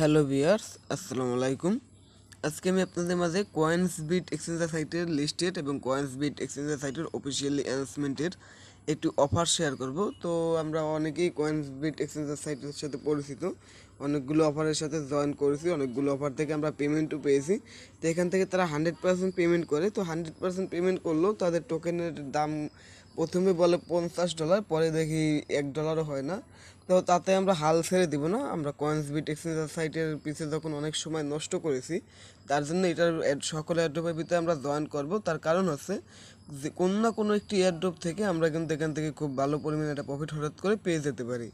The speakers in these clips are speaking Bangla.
হ্যালো বিয়ার্স আসসালামু আলাইকুম আজকে আমি আপনাদের মাঝে কয়েন্স বিট এক্সচেঞ্জার সাইটের লিস্টেড এবং কয়েন্স বিট এক্সচেঞ্জার সাইটের অফিসিয়ালি অ্যানাউন্সমেন্টের একটু অফার শেয়ার করব তো আমরা অনেকেই কয়েন্স বিট এক্সচেঞ্জার সাইটের সাথে পরিচিত অনেকগুলো অফারের সাথে জয়েন করেছি অনেকগুলো অফার থেকে আমরা পেমেন্টও পেয়েছি তো এখান থেকে তারা হান্ড্রেড পার্সেন্ট পেমেন্ট করে তো হান্ড্রেড পার্সেন্ট পেমেন্ট করলেও তাদের টোকেনের দাম প্রথমে বলে পঞ্চাশ ডলার পরে দেখি এক ডলারও হয় না তো তাতে আমরা হাল ছেড়ে দিব না আমরা কয়েন্স বিট এক্সচেঞ্জার সাইটের পিছে যখন অনেক সময় নষ্ট করেছি তার জন্য এটার সকল অ্যাড্রপের ভিতরে আমরা জয়েন করব তার কারণ হচ্ছে যে কোনো না কোনো একটি এয়ারড্রপ থেকে আমরা কিন্তু এখান থেকে খুব ভালো পরিমাণে একটা প্রফিট হঠাৎ করে পেয়ে যেতে পারি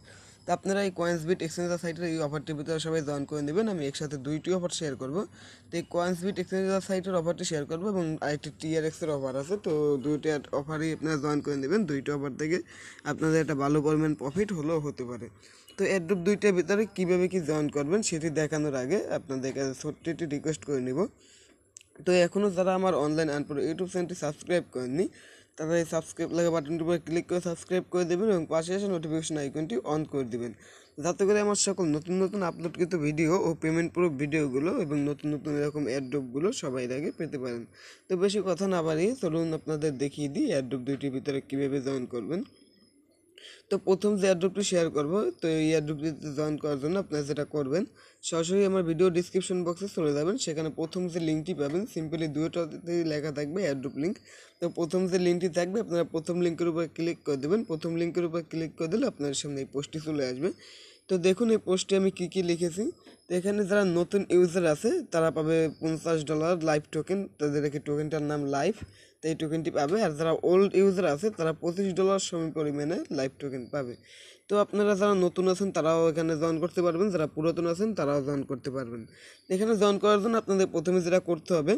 তো আপনারা এই কয়েন্স বিট এক্সচেঞ্জার সাইটের এই অফারটির ভিতরে সবাই জয়েন করে নেবেন আমি একসাথে দুইটি অফার শেয়ার করবো তো এই কয়েন্স বিট এক্সচেঞ্জার সাইটের অফারটি শেয়ার করবো এবং আরেকটি এক্সের অফার আছে তো দুইটি অফারই আপনারা জয়েন করে নেবেন দুইটি অফার থেকে আপনাদের একটা ভালো পরিমাণ প্রফিট হলেও হতে পারে তো অ্যাড্রুপ দুইটার ভিতরে কীভাবে কি জয়েন করবেন সেটি দেখানোর আগে আপনাদের কাছে ছোট্ট একটি রিকোয়েস্ট করে নেব তো এখনও যারা আমার অনলাইন আনপুর ইউটিউব চ্যানেলটি সাবস্ক্রাইব করেননি তারপরে সাবস্ক্রাইব লাগে বাটনটির উপর ক্লিক করে সাবস্ক্রাইব করে দেবেন এবং পাশে এসে নোটিফিকেশন আইকনটি অন করে দেবেন যাতে করে আমার সকল নতুন নতুন আপলোডকৃত ভিডিও ও পেমেন্ট প্রুফ ভিডিওগুলো এবং নতুন নতুন এরকম অ্যাড্রপগুলো সবাই আগে পেতে পারেন তো বেশি কথা না বাড়িয়ে চলুন আপনাদের দেখিয়ে দিই অ্যাড্রপ দুইটির ভিতরে কীভাবে জয়েন করবেন তো প্রথম যে অ্যাড্রপটি শেয়ার করব তো এই অ্যাড্রপটিতে জয়েন করার জন্য আপনারা যেটা করবেন সরাসরি আমার ভিডিও ডিসক্রিপশন বক্সে চলে যাবেন সেখানে প্রথম যে লিঙ্কটি পাবেন সিম্পলি দুটোতে লেখা থাকবে অ্যাড্রপ লিঙ্ক তো প্রথম যে লিঙ্কটি থাকবে আপনারা প্রথম লিঙ্কের উপর ক্লিক করে দেবেন প্রথম লিঙ্কের উপর ক্লিক করে দিলে আপনার সামনে এই পোস্টটি চলে আসবে তো দেখুন এই পোস্টে আমি কী কী লিখেছি তো এখানে যারা নতুন ইউজার আছে তারা পাবে পঞ্চাশ ডলার লাইভ টোকেন তাদের একটি টোকেনটার নাম লাইভ তো এই টোকেনটি পাবে আর যারা ওল্ড ইউজার আছে তারা পঁচিশ ডলার সমী পরিমাণে লাইভ টোকেন পাবে তো আপনারা যারা নতুন আছেন তারাও এখানে জয়েন করতে পারবেন যারা পুরাতন আছেন তারাও জয়েন করতে পারবেন এখানে জয়েন করার জন্য আপনাদের প্রথমে যেটা করতে হবে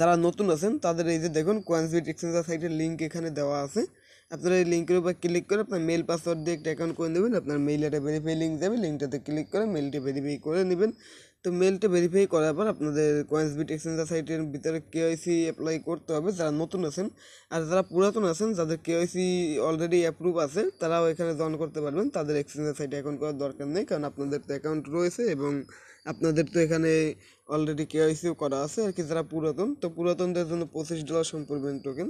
যারা নতুন আছেন তাদের এই যে দেখুন কোয়ান্সবিট এক্সচেঞ্জার সাইটের লিঙ্ক এখানে দেওয়া আছে আপনারা এই লিঙ্কের উপর ক্লিক করে আপনার মেল পাসওয়ার্ড দিয়ে একটা অ্যাকাউন্ট করে নেবেন আপনার মেইল একটা ভেরিফাই লিঙ্ক যাবে লিঙ্কটাতে ক্লিক করে মেলটি ভেরিফাই করে নেবেন তো মেলটা ভেরিফাই করার পর আপনাদের বি এক্সচেঞ্জার সাইটের ভিতরে কেওয়াইসি অ্যাপ্লাই করতে হবে যারা নতুন আছেন আর যারা পুরাতন আছেন যাদের কেওয়াইসি অলরেডি অ্যাপ্রুভ আছে তারাও এখানে জয়েন করতে পারবেন তাদের এক্সচেঞ্জার সাইটে অ্যাকাউন্ট করার দরকার নেই কারণ আপনাদের তো অ্যাকাউন্ট রয়েছে এবং আপনাদের তো এখানে অলরেডি কেওয়াইসিও করা আছে আর কি যারা পুরাতন তো পুরাতনদের জন্য পঁচিশ ডলার সম্পূর্ণ টোকেন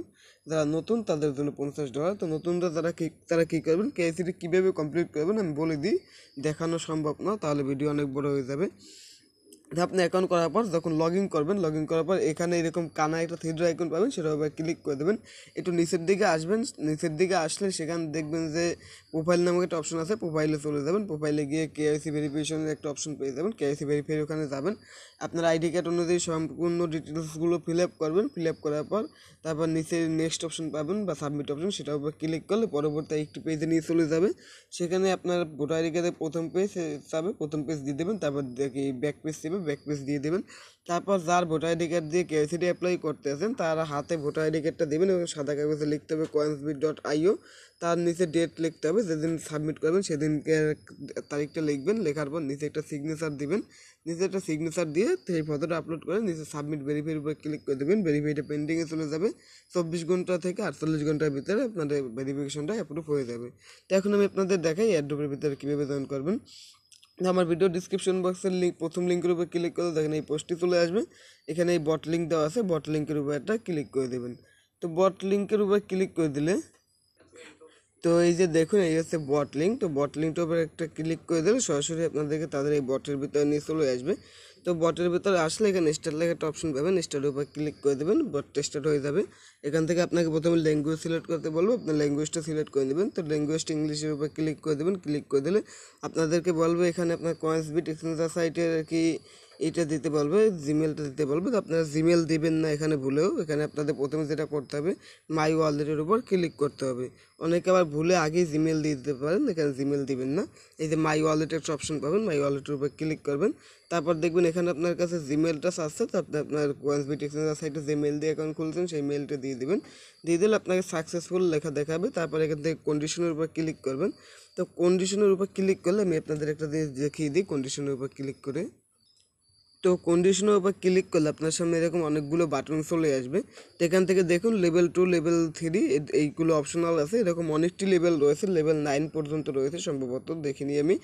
যারা নতুন তাদের জন্য পঞ্চাশ ডলার তো নতুনরা যারা কি তারা কী করবেন কেওয়াইসিটি কীভাবে কমপ্লিট করবেন আমি বলে দিই দেখানো সম্ভব না তাহলে ভিডিও অনেক বড় হয়ে যাবে আপনি অ্যাকাউন্ট করার পর যখন লগ ইন করবেন লগ ইন করার পর এখানে এরকম কানা একটা থ্রিডো আইকন পাবেন সেটার ক্লিক করে দেবেন একটু নিচের দিকে আসবেন নিচের দিকে আসলে সেখান দেখবেন যে প্রোফাইল নামক একটা অপশন আছে প্রোফাইলে চলে যাবেন প্রোফাইলে গিয়ে কেআইসি ভেরিফিকেশনের একটা অপশন পেয়ে যাবেন কেআইসি ভেরিফাই ওখানে যাবেন আপনার আইডি কার্ড অনুযায়ী সম্পূর্ণ ডিটেলসগুলো ফিল আপ করবেন ফিল আপ করার পর তারপর নিচে নেক্সট অপশন পাবেন বা সাবমিট অপশন সেটার উপর ক্লিক করলে পরবর্তী একটি পেজে নিয়ে চলে যাবে সেখানে আপনার ভোটার আইডি কার্ডের প্রথম পেজ যাবে প্রথম পেজ দিয়ে দেবেন তারপর দেখি ব্যাক পেজ দেবেন দেবে ব্যাক পেজ দিয়ে দেবেন তারপর যার ভোটার আইডি কার্ড দিয়ে কেওয়াইসিটি অ্যাপ্লাই করতে আছেন তার হাতে ভোটার আইডি কার্ডটা দেবেন এবং সাদা কাগজে লিখতে হবে কয়েন্সবিট ডট আইও তার নিচে ডেট লিখতে হবে যেদিন সাবমিট করবেন সেদিন তারিখটা লিখবেন লেখার পর নিচে একটা সিগনেচার দিবেন নিচে একটা সিগনেচার দিয়ে সেই ফটোটা আপলোড করে নিচে সাবমিট ভেরিফাইয়ের উপরে ক্লিক করে দেবেন ভেরিফাইটা পেন্ডিংয়ে চলে যাবে চব্বিশ ঘন্টা থেকে আটচল্লিশ ঘন্টার ভিতরে আপনাদের ভেরিফিকেশনটা অ্যাপ্রুভ হয়ে যাবে তো এখন আমি আপনাদের দেখাই অ্যাড্রোপের ভিতরে কীভাবে জয়েন করবেন আমার ভিডিও ডিসক্রিপশন বক্সের লিঙ্ক প্রথম লিঙ্কের উপর ক্লিক করে দেখেন এই পোস্টটি চলে আসবে এখানে এই বট লিঙ্ক দেওয়া আছে বট লিঙ্কের উপরে একটা ক্লিক করে দেবেন তো বট লিঙ্কের উপর ক্লিক করে দিলে তো এই যে দেখুন এই হচ্ছে বট লিঙ্ক তো বট লিঙ্কটার উপরে একটা ক্লিক করে দিলে সরাসরি আপনাদেরকে তাদের এই বটের ভিতরে নিয়ে চলে আসবে তো বটের ভিতরে আসলে এখানে স্টার লেখা একটা অপশন পাবেন স্টারের উপর ক্লিক করে দেবেন বট স্টার্ট হয়ে যাবে এখান থেকে আপনাকে প্রথমে ল্যাঙ্গুয়েজ সিলেক্ট করতে বলবো আপনার ল্যাঙ্গুয়েজটা সিলেক্ট করে দেবেন তো ল্যাঙ্গুয়েজটা ইংলিশের উপর ক্লিক করে দেবেন ক্লিক করে দিলে আপনাদেরকে বলবো এখানে আপনার কয়েন্স বিট এক্সচেঞ্জার সাইটের কি এটা দিতে বলবে জিমেলটা দিতে বলবে তো আপনারা জিমেল দেবেন না এখানে ভুলেও এখানে আপনাদের প্রথমে যেটা করতে হবে মাই ওয়ালেটের উপর ক্লিক করতে হবে অনেকে আবার ভুলে আগে জিমেল দিয়ে দিতে পারেন এখানে জিমেল দিবেন না এই যে মাই ওয়ালেটের একটা অপশন পাবেন মাই ওয়ালেটের উপর ক্লিক করবেন তারপর দেখবেন এখানে আপনার কাছে জিমেলটা আসছে তো আপনি আপনার কোয়েন্স টেকনোলজি সাইটে যে মেল দিয়ে অ্যাকাউন্ট খুলছেন সেই মেলটা দিয়ে দিবেন দিয়ে দিলে আপনাকে সাকসেসফুল লেখা দেখাবে তারপর এখান থেকে কন্ডিশনের উপর ক্লিক করবেন তো কন্ডিশনের উপর ক্লিক করলে আমি আপনাদের একটা দিয়ে দেখিয়ে দিই কন্ডিশনের উপর ক্লিক করে তো কন্ডিশনার উপর ক্লিক করলে আপনার সামনে এরকম অনেকগুলো বাটন চলে আসবে তো এখান থেকে দেখুন লেভেল টু লেভেল থ্রি এইগুলো অপশনাল আছে এরকম অনেকটি লেভেল রয়েছে লেভেল নাইন পর্যন্ত রয়েছে সম্ভবত দেখিনি আমি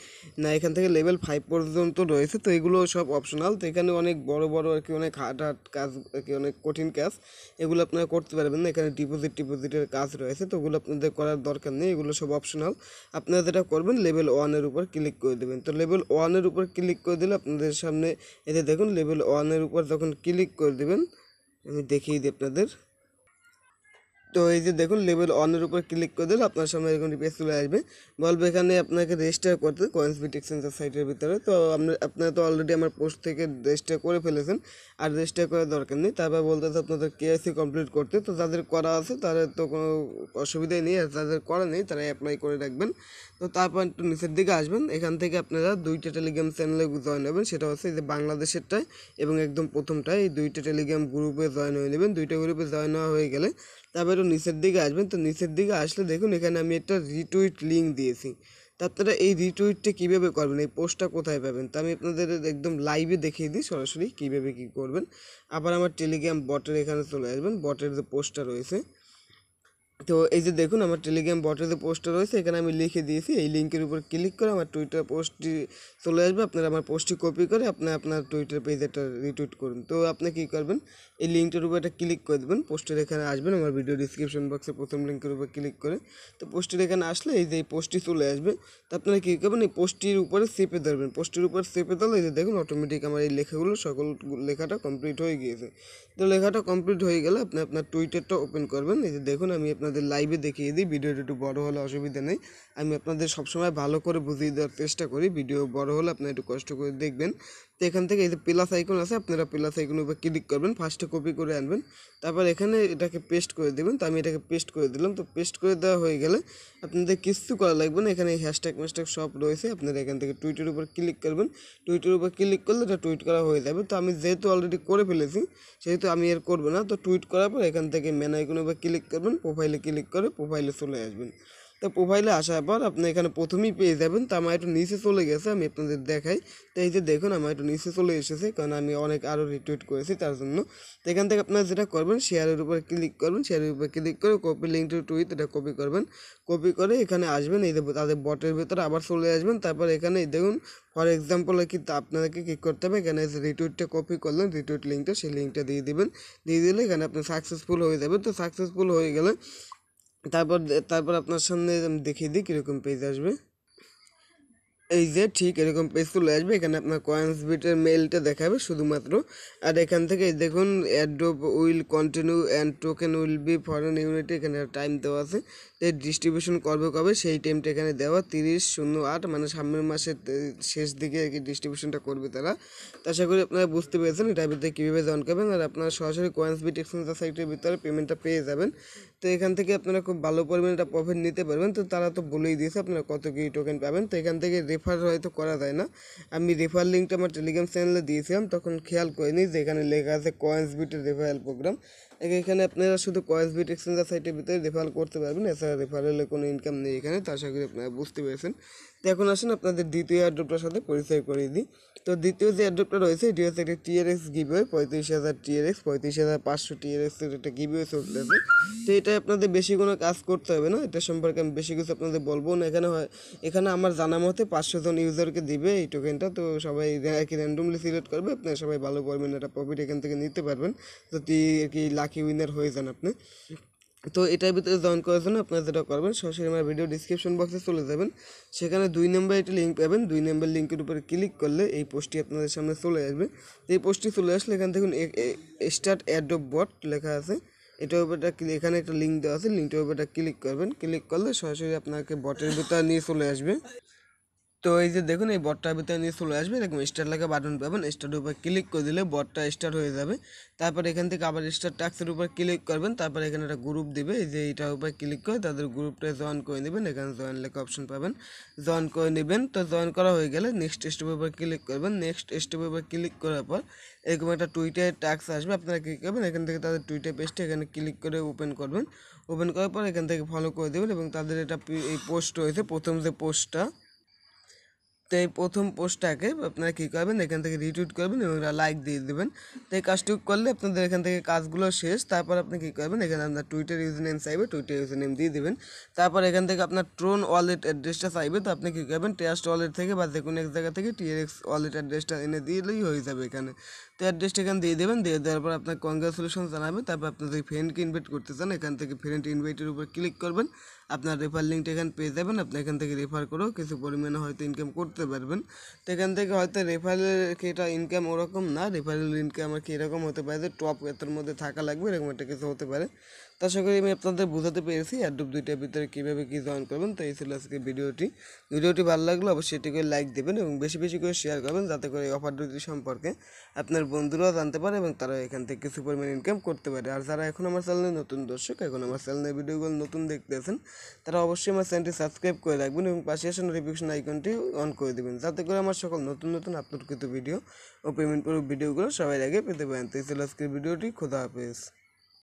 না এখান থেকে লেভেল ফাইভ পর্যন্ত রয়েছে তো এগুলো সব অপশনাল তো এখানে অনেক বড় বড় আর কি অনেক হার্ড হার্ড কাজ আর কি অনেক কঠিন কাজ এগুলো আপনারা করতে পারবেন না এখানে ডিপোজিট ডিপোজিটের কাজ রয়েছে তো ওগুলো আপনাদের করার দরকার নেই এগুলো সব অপশনাল আপনারা যেটা করবেন লেভেল ওয়ানের উপর ক্লিক করে দেবেন তো লেভেল ওয়ানের উপর ক্লিক করে দিলে আপনাদের সামনে এতে দেখুন লেভেল ওয়ানের উপর তখন ক্লিক করে দেবেন আমি দেখিয়ে দিই আপনাদের তো এই যে দেখুন লেভেল ওয়ানের উপর ক্লিক করে দিলে আপনার সামনে এরকম পেজ চলে আসবে বলবে এখানে আপনাকে রেজিস্টার করতে কয়েন্স বিট এক্সচেঞ্জের সাইটের ভিতরে তো আপনার আপনারা তো অলরেডি আমার পোস্ট থেকে রেজিস্টার করে ফেলেছেন আর রেজিস্টার করার দরকার নেই তারপর বলতেছে আপনাদের কেআইসি কমপ্লিট করতে তো যাদের করা আছে তাদের তো কোনো অসুবিধাই নেই আর যাদের করা নেই তারা অ্যাপ্লাই করে রাখবেন তো তারপর একটু নিচের দিকে আসবেন এখান থেকে আপনারা দুইটা টেলিগ্রাম চ্যানেলে জয়েন হবেন সেটা হচ্ছে যে বাংলাদেশেরটায় এবং একদম প্রথমটায় এই দুইটা টেলিগ্রাম গ্রুপে জয়েন হয়ে নেবেন দুইটা গ্রুপে জয়েন হওয়া হয়ে গেলে তারপর একটু নিচের দিকে আসবেন তো নিচের দিকে আসলে দেখুন এখানে আমি একটা রিটুইট লিঙ্ক দিয়েছি তা আপনারা মানে এই রিটুইটটা কীভাবে করবেন এই পোস্টটা কোথায় পাবেন তো আমি আপনাদের একদম লাইভে দেখিয়ে দিই সরাসরি কীভাবে কী করবেন আবার আমার টেলিগ্রাম বটের এখানে চলে আসবেন বটের যে পোস্টটা রয়েছে তো এই যে দেখুন আমার টেলিগ্রাম বটে যে পোস্টটা রয়েছে এখানে আমি লিখে দিয়েছি এই লিঙ্কের উপর ক্লিক করে আমার টুইটার পোস্টটি চলে আসবে আপনারা আমার পোস্টটি কপি করে আপনি আপনার টুইটার পেজে একটা রিটুইট করুন তো আপনি কী করবেন এই লিঙ্কটার উপর একটা ক্লিক করে দেবেন পোস্টের এখানে আসবেন আমার ভিডিও ডিসক্রিপশন বক্সে প্রথম লিঙ্কের উপর ক্লিক করে তো পোস্টের এখানে আসলে এই যে এই পোস্টটি চলে আসবে তো আপনারা কী করবেন এই পোস্টটির উপরে সেপে ধরবেন পোস্টের উপর সেপে ধরলে এই যে দেখুন অটোমেটিক আমার এই লেখাগুলো সকল লেখাটা কমপ্লিট হয়ে গিয়েছে তো লেখাটা কমপ্লিট হয়ে গেলে আপনি আপনার টুইটারটা ওপেন করবেন এই যে দেখুন আমি আপনার আপনাদের লাইভে দেখিয়ে দিই ভিডিওটা একটু বড় হলে অসুবিধা নেই আমি আপনাদের সবসময় ভালো করে বুঝিয়ে দেওয়ার চেষ্টা করি ভিডিও বড় হলে আপনারা একটু কষ্ট করে দেখবেন তো এখান থেকে এই যে প্লাস আইকন আছে আপনারা প্লাস আইকন উপর ক্লিক করবেন ফার্স্টে কপি করে আনবেন তারপর এখানে এটাকে পেস্ট করে দেবেন তো আমি এটাকে পেস্ট করে দিলাম তো পেস্ট করে দেওয়া হয়ে গেলে আপনাদের কিচ্ছু করা লাগবে না এখানে হ্যাশট্যাগ ম্যাশট্যাগ সব রয়েছে আপনারা এখান থেকে টুইটের উপর ক্লিক করবেন টুইটের উপর ক্লিক করলে এটা টুইট করা হয়ে যাবে তো আমি যেহেতু অলরেডি করে ফেলেছি সেহেতু আমি এর করবো না তো টুইট করার পর এখান থেকে মেন আইকন উপর ক্লিক করবেন প্রোফাইলে ক্লিক করে প্রোফাইলে চলে আসবেন তো প্রোফাইলে আসার পর আপনি এখানে প্রথমেই পেয়ে যাবেন তো আমার একটু নিচে চলে গেছে আমি আপনাদের দেখাই তো এই যে দেখুন আমার একটু নিচে চলে এসেছে কারণ আমি অনেক আরও রিটুইট করেছি তার জন্য তো এখান থেকে আপনারা যেটা করবেন শেয়ারের উপর ক্লিক করবেন শেয়ারের উপর ক্লিক করে কপি লিঙ্ক টু টুইট এটা কপি করবেন কপি করে এখানে আসবেন এই তাদের বটের ভেতরে আবার চলে আসবেন তারপর এখানে দেখুন ফর এক্সাম্পল কি আপনাদেরকে ক্লিক করতে হবে এখানে রিটুইটটা কপি করলেন রিটুইট লিঙ্কটা সেই লিঙ্কটা দিয়ে দিবেন দিয়ে দিলে এখানে আপনি সাকসেসফুল হয়ে যাবে তো সাকসেসফুল হয়ে গেলে তারপর তারপর আপনার সামনে দেখিয়ে দিই কীরকম পেজ আসবে এই যে ঠিক এরকম পেজ চলে আসবে এখানে আপনার কয়েন্স বিটের মেলটা দেখাবে শুধুমাত্র আর এখান থেকে দেখুন airdrop will continue and token will be foreign unity এখানে টাইম দেওয়া আছে যে ডিস্ট্রিবিউশন করবে কবে সেই টাইমটা এখানে দেওয়া তিরিশ শূন্য আট মানে সামনের মাসের শেষ দিকে আর কি ডিস্ট্রিবিউশনটা করবে তারা আশা করি আপনারা বুঝতে পেরেছেন এটার ভিতরে কীভাবে জয়েন করবেন আর আপনারা সরাসরি কয়েন্স বিট এক্সচেঞ্জ সাইটের ভিতরে পেমেন্টটা পেয়ে যাবেন তো এখান থেকে আপনারা খুব ভালো পরিমাণে একটা প্রফিট নিতে পারবেন তো তারা তো বলেই দিয়েছে আপনারা কত কী টোকেন পাবেন তো এখান থেকে রেফার হয়তো করা যায় না আমি রেফার লিঙ্কটা আমার টেলিগ্রাম চ্যানেলে দিয়েছিলাম তখন খেয়াল করিনি যে এখানে লেখা আছে কয়েন্স বিটের রেফারেল প্রোগ্রাম এখানে আপনারা শুধু কয়েন্স বিট এক্সচেঞ্জার সাইটের ভিতরে রেফার করতে পারবেন এছাড়া রেফারেলে কোনো ইনকাম নেই এখানে তার সঙ্গে আপনারা বুঝতে পেরেছেন তো এখন আসুন আপনাদের দ্বিতীয় এয়ারড্রপটার সাথে পরিচয় করিয়ে দিই তো দ্বিতীয় যে এয়ারড্রপটা রয়েছে এটি হচ্ছে একটা টিআরএক্স গিভওয়ে পঁয়ত্রিশ হাজার টিএরএক্স পঁয়ত্রিশ হাজার পাঁচশো টিএরএক্স একটা গিভওয়ে চলতেছে তো এটা আপনাদের বেশি কোনো কাজ করতে হবে না এটা সম্পর্কে আমি বেশি কিছু আপনাদের বলবো না এখানে হয় এখানে আমার জানা মতে পাঁচশো জন ইউজারকে দিবে এই টোকেনটা তো সবাই একই র্যান্ডমলি সিলেক্ট করবে আপনার সবাই ভালো পরিমাণে একটা প্রফিট এখান থেকে নিতে পারবেন যদি আর কি লাকি উইনার হয়ে যান আপনি তো এটার ভিতরে জয়েন করার জন্য আপনারা যেটা করবেন সরাসরি আমার ভিডিও ডিসক্রিপশন বক্সে চলে যাবেন সেখানে দুই নম্বর একটি লিঙ্ক পাবেন দুই নম্বর লিঙ্কের উপরে ক্লিক করলে এই পোস্টটি আপনাদের সামনে চলে আসবে এই পোস্টটি চলে আসলে এখান থেকে স্টার্ট অ্যাডব বট লেখা আছে এটার উপরটা এখানে একটা লিঙ্ক দেওয়া আছে লিঙ্কটার উপরটা ক্লিক করবেন ক্লিক করলে সরাসরি আপনাকে বটের ভিতরে নিয়ে চলে আসবে তো এই যে দেখুন এই বটটার ভিতরে নিয়ে চলে আসবে এরকম স্টার লাগে বাটন পাবেন স্টার উপর ক্লিক করে দিলে বটটা স্টার হয়ে যাবে তারপর এখান থেকে আবার স্টার ট্যাক্সের উপর ক্লিক করবেন তারপর এখানে একটা গ্রুপ দিবে এই যে এইটার উপর ক্লিক করে তাদের গ্রুপটা জয়েন করে নেবেন এখানে জয়েন লেখা অপশন পাবেন জয়েন করে নেবেন তো জয়েন করা হয়ে গেলে নেক্সট স্টেপের উপর ক্লিক করবেন নেক্সট স্টেপের উপর ক্লিক করার পর এরকম একটা টুইটার ট্যাক্স আসবে আপনারা ক্লিক করবেন এখান থেকে তাদের টুইটার পেজটা এখানে ক্লিক করে ওপেন করবেন ওপেন করার পর এখান থেকে ফলো করে দেবেন এবং তাদের এটা এই পোস্ট রয়েছে প্রথম যে পোস্টটা তো এই প্রথম পোস্টটাকে আপনারা কী করবেন এখান থেকে রিটুইট করবেন এবং লাইক দিয়ে দেবেন তো এই কাজটুকু করলে আপনাদের এখান থেকে কাজগুলো শেষ তারপর আপনি কী করবেন এখানে আপনার টুইটার ইউজ নেম চাইবে টুইটার ইউজ নেম দিয়ে দেবেন তারপর এখান থেকে আপনার ট্রোন ওয়ালেট অ্যাড্রেসটা চাইবে তো আপনি কী করবেন টেস্ট ওয়ালেট থেকে বা যে কোনো এক জায়গা থেকে টিআরএক্স ওয়ালেট অ্যাড্রেসটা এনে দিলেই হয়ে যাবে এখানে তো অ্যাড্রেসটা এখানে দিয়ে দেবেন দিয়ে দেওয়ার পর আপনার কংগ্রাচুলেশন জানাবে তারপর আপনার যদি ফ্রেন্ডকে ইনভাইট করতে চান এখান থেকে ফ্রেন্ড ইনভাইটের উপর ক্লিক করবেন আপনার রেফার লিঙ্কটা এখানে পেয়ে যাবেন আপনি এখান থেকে রেফার করেও কিছু পরিমাণে হয়তো ইনকাম করতে পারবেন তো এখান থেকে হয়তো রেফারের এটা ইনকাম ওরকম না রেফারেল ইনকাম আর কি এরকম হতে পারে যে টপ এতের মধ্যে থাকা লাগবে এরকম একটা কিছু হতে পারে তো আশা করি আমি আপনাদের বোঝাতে পেরেছি অ্যাডোব দুইটার ভিতরে কীভাবে কী জয়েন করবেন তো এই ছিল আজকে ভিডিওটি ভিডিওটি ভালো লাগলে অবশ্যই এটি করে লাইক দেবেন এবং বেশি বেশি করে শেয়ার করবেন যাতে করে এই অফার দুটি সম্পর্কে আপনার বন্ধুরাও জানতে পারে এবং তারা এখান থেকে কিছু পরিমাণ ইনকাম করতে পারে আর যারা এখন আমার চ্যানেলে নতুন দর্শক এখন আমার চ্যানেলের ভিডিওগুলো নতুন দেখতে আছেন তারা অবশ্যই আমার চ্যানেলটি সাবস্ক্রাইব করে রাখবেন এবং পাশে আসা নোটিফিকেশন আইকনটি অন করে দেবেন যাতে করে আমার সকল নতুন নতুন কৃত ভিডিও ও পেমেন্ট করুক ভিডিওগুলো সবাই আগে পেতে পারেন তো এই ছিল আজকের ভিডিওটি খোদা হাফেজ